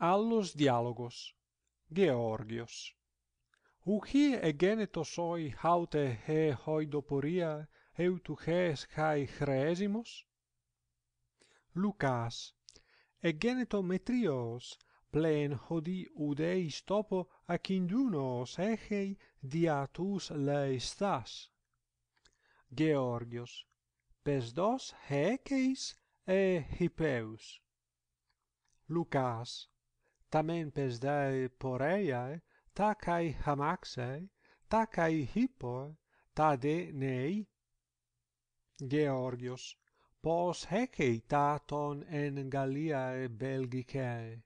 allos dialogos georgios uchi e geneto soi haute he hoidoporia heutu ches kai chresimos lucas e geneto metrios plen hodi udei stopo a kinduno sechei diatus lei georgios pes dos hekeis e hipeus lucas tamen pes dai poreiae, ta cae hamaxae, ta cae hippoe, ta de nei? Georgios, pos hecei ita ton en Galliae Belgicae.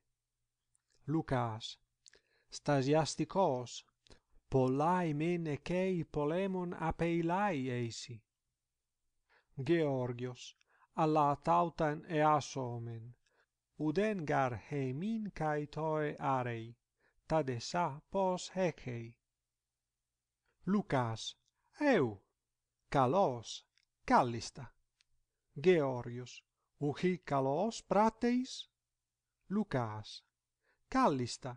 Lucas, stasiasticos, polae men ecei polemon apeilae eisi. Georgios, alla tautan e omen uden gar hemin kai toi arei tadesa pos hekei lucas eu kalos callista. georgios u hi kalos prateis lucas callista,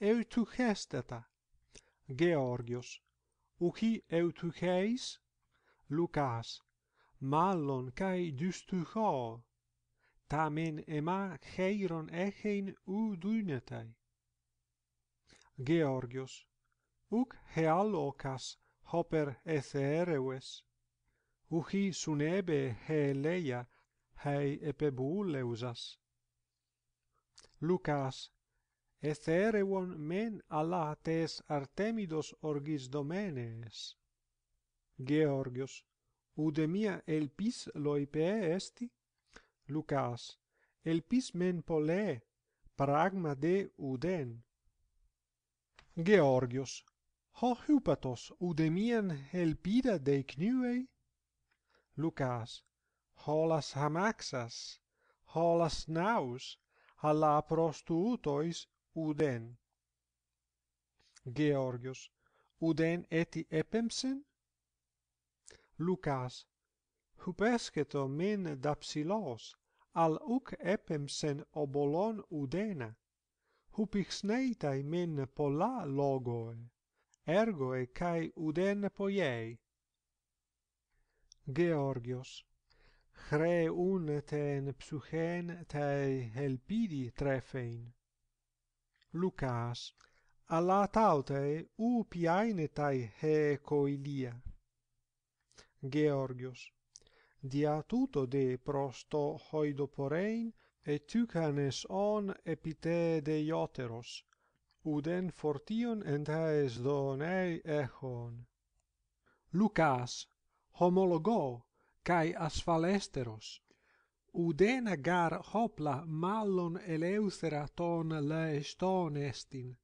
eu tu hesteta georgios u eu tu lucas mallon kai dystuchol tamen ema heiron echein u duinetai georgios uk healokas hoper etherewes uhi sunebe heleia hei epebuleusas. lucas etherewon men ala tes artemidos orgis domenees. georgios ude mia elpis loipe esti lucas el pismen pole pragma de uden georgios ho hypatos udemien el de knuei lucas halas hamaxas halas naus halapro stou tois uden georgios uden eti epemsen lucas Hupesceto min dapsilos al uc epemsen obolon udena Hupixneitai min polla logoi ergo e kai uden poiei georgios hre un ten psuchen te helpidi trefein lucas alla taute u piaine tai he coidia georgios dia tuto de prosto hoidoporein et tucanes on epite de ioteros uden fortion entaes donei echon lucas homologo kai asphalesteros uden agar hopla mallon eleuthera ton le stonestin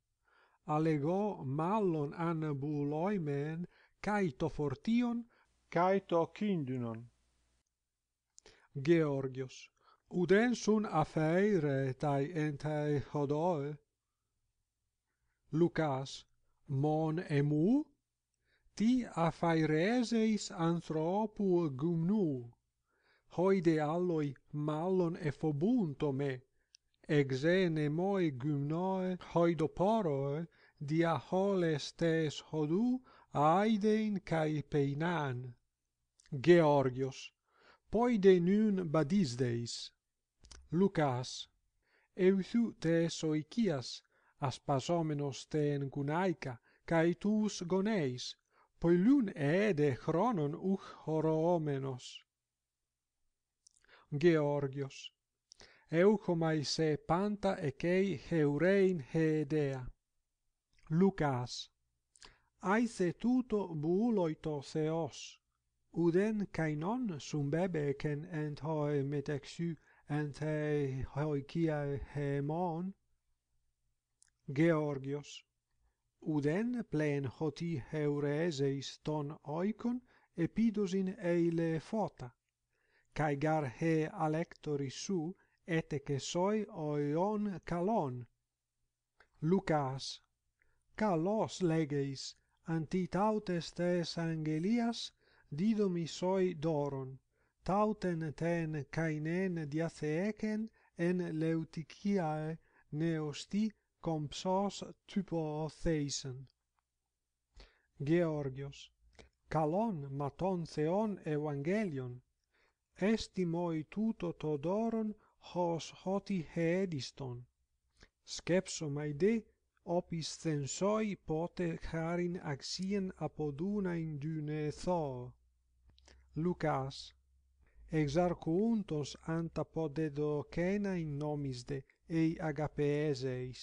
alego mallon anabuloimen kai to fortion kai to kindunon Georgios uden sun afeire tai entai hodoe Lucas mon emu ti afaireseis anthropou gumnu. Hoide alloi malon e fobunto me exene moi gumnoe hoi dia holes tes hodu aiden kai peinan Georgios poi de nun badis deis lucas euthu te soikias as pasomenos te en gunaica cae tuus goneis poi lun e de chronon uch horo omenos georgios euchomai se panta ecei heurein he lucas aise tuto buuloito seos uden kainon sum bebe ken ent hoi met ent hoi kia hei mon? Georgios, uden plen hoti heureseis ton oikon epidosin eile fota, cae gar he alectori su ete che soi oion calon. Lucas, calos legeis, antit autes tes angelias, dido mi soi doron tauten ten kainen diatheecen en leuticiae neosti compsos typo theisen georgios kalon maton theon evangelion esti moi tuto to doron hos hoti hediston skepso mai de opis sensoi pote charin axien apoduna in dune Lucas exarcuntos antapodedo Kena in nomis de et agapeseis